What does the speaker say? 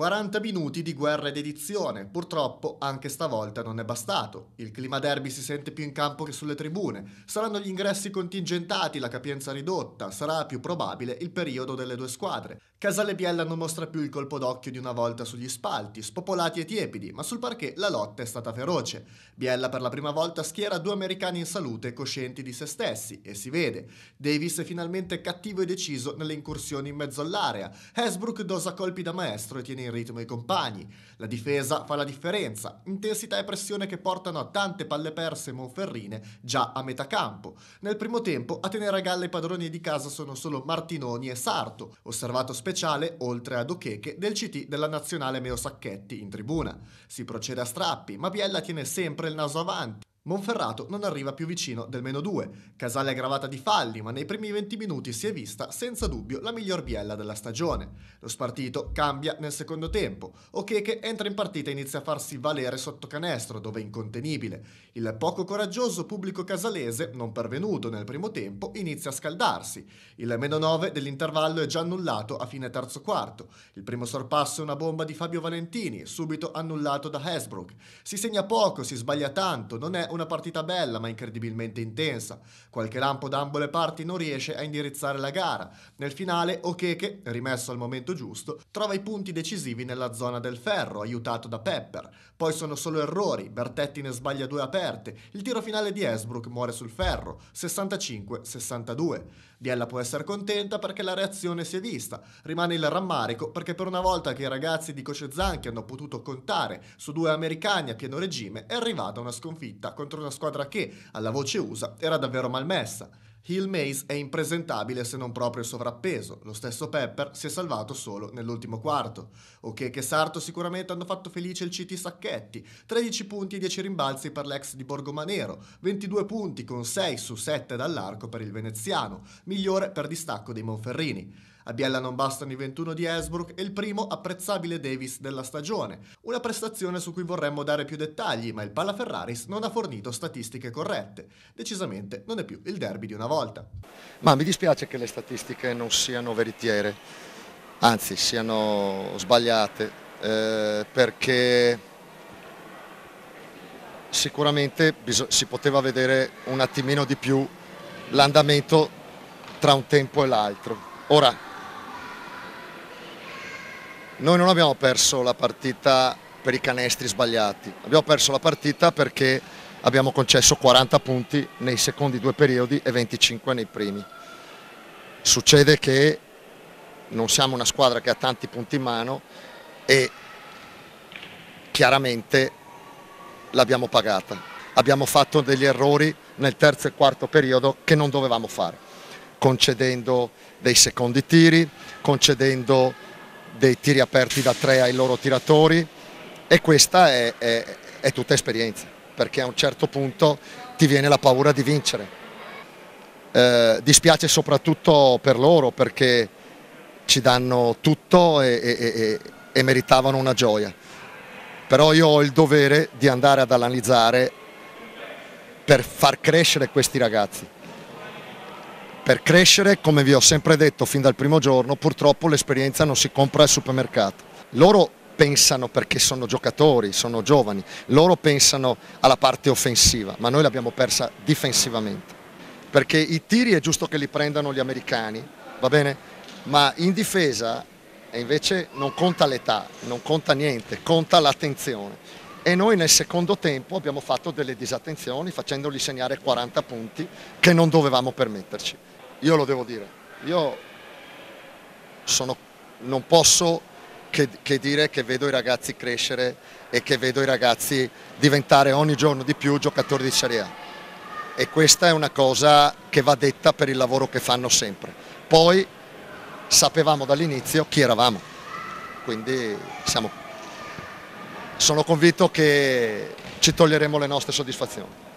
40 minuti di guerra ed edizione, purtroppo anche stavolta non è bastato. Il clima derby si sente più in campo che sulle tribune, saranno gli ingressi contingentati, la capienza ridotta, sarà più probabile il periodo delle due squadre. Casale Biella non mostra più il colpo d'occhio di una volta sugli spalti, spopolati e tiepidi, ma sul parquet la lotta è stata feroce. Biella per la prima volta schiera due americani in salute coscienti di se stessi, e si vede. Davis è finalmente cattivo e deciso nelle incursioni in mezzo all'area, Hasbrook dosa colpi da maestro e tiene in in ritmo ai compagni. La difesa fa la differenza, intensità e pressione che portano a tante palle perse monferrine già a metà campo. Nel primo tempo a tenere a galla i padroni di casa sono solo Martinoni e Sarto, osservato speciale oltre ad Ocheche del CT della nazionale Meo Sacchetti in tribuna. Si procede a strappi, ma Biella tiene sempre il naso avanti. Monferrato non arriva più vicino del meno 2. Casale è gravata di falli, ma nei primi 20 minuti si è vista senza dubbio la miglior biella della stagione. Lo spartito cambia nel secondo tempo. Okeke entra in partita e inizia a farsi valere sotto canestro, dove è incontenibile. Il poco coraggioso pubblico casalese, non pervenuto nel primo tempo, inizia a scaldarsi. Il meno 9 dell'intervallo è già annullato a fine terzo quarto. Il primo sorpasso è una bomba di Fabio Valentini, subito annullato da Hasbrook. Si segna poco, si sbaglia tanto, non è un una partita bella ma incredibilmente intensa. Qualche lampo da ambo le parti non riesce a indirizzare la gara. Nel finale Okeke, rimesso al momento giusto, trova i punti decisivi nella zona del ferro, aiutato da Pepper. Poi sono solo errori, Bertetti ne sbaglia due aperte, il tiro finale di Esbrook muore sul ferro, 65-62. Diella può essere contenta perché la reazione si è vista. Rimane il rammarico perché per una volta che i ragazzi di Cocezanchi hanno potuto contare su due americani a pieno regime è arrivata una sconfitta con contro una squadra che, alla voce USA, era davvero malmessa. Hill Mays è impresentabile se non proprio sovrappeso, lo stesso Pepper si è salvato solo nell'ultimo quarto. Ok che Sarto sicuramente hanno fatto felice il CT Sacchetti, 13 punti e 10 rimbalzi per l'ex di Borgomanero, 22 punti con 6 su 7 dall'arco per il veneziano, migliore per distacco dei Monferrini. A Biella non bastano i 21 di Hasbrook e il primo apprezzabile Davis della stagione, una prestazione su cui vorremmo dare più dettagli, ma il Palaferraris non ha fornito statistiche corrette. Decisamente non è più il derby di una volta. Ma mi dispiace che le statistiche non siano veritiere, anzi siano sbagliate, eh, perché sicuramente si poteva vedere un attimino di più l'andamento tra un tempo e l'altro. Ora, noi non abbiamo perso la partita per i canestri sbagliati, abbiamo perso la partita perché abbiamo concesso 40 punti nei secondi due periodi e 25 nei primi. Succede che non siamo una squadra che ha tanti punti in mano e chiaramente l'abbiamo pagata. Abbiamo fatto degli errori nel terzo e quarto periodo che non dovevamo fare, concedendo dei secondi tiri, concedendo dei tiri aperti da tre ai loro tiratori e questa è, è, è tutta esperienza, perché a un certo punto ti viene la paura di vincere. Eh, dispiace soprattutto per loro perché ci danno tutto e, e, e, e, meritavano una gioia. Però io ho il dovere di andare ad analizzare per far crescere questi ragazzi per crescere, come vi ho sempre detto fin dal primo giorno, purtroppo l'esperienza non si compra al supermercato. Loro pensano perché sono giocatori, sono giovani, loro pensano alla parte offensiva, ma noi l'abbiamo persa difensivamente. Perché i tiri è giusto che li prendano gli americani, va bene? Ma in difesa invece non conta l'età, non conta niente, conta l'attenzione. E noi nel secondo tempo abbiamo fatto delle disattenzioni facendogli segnare 40 punti che non dovevamo permetterci io lo devo dire, io sono, non posso che, che, dire che vedo i ragazzi crescere e che vedo i ragazzi diventare ogni giorno di più giocatori di Serie A. E questa è una cosa che va detta per il lavoro che fanno sempre. Poi sapevamo dall'inizio chi eravamo, quindi siamo, sono convinto che ci toglieremo le nostre soddisfazioni.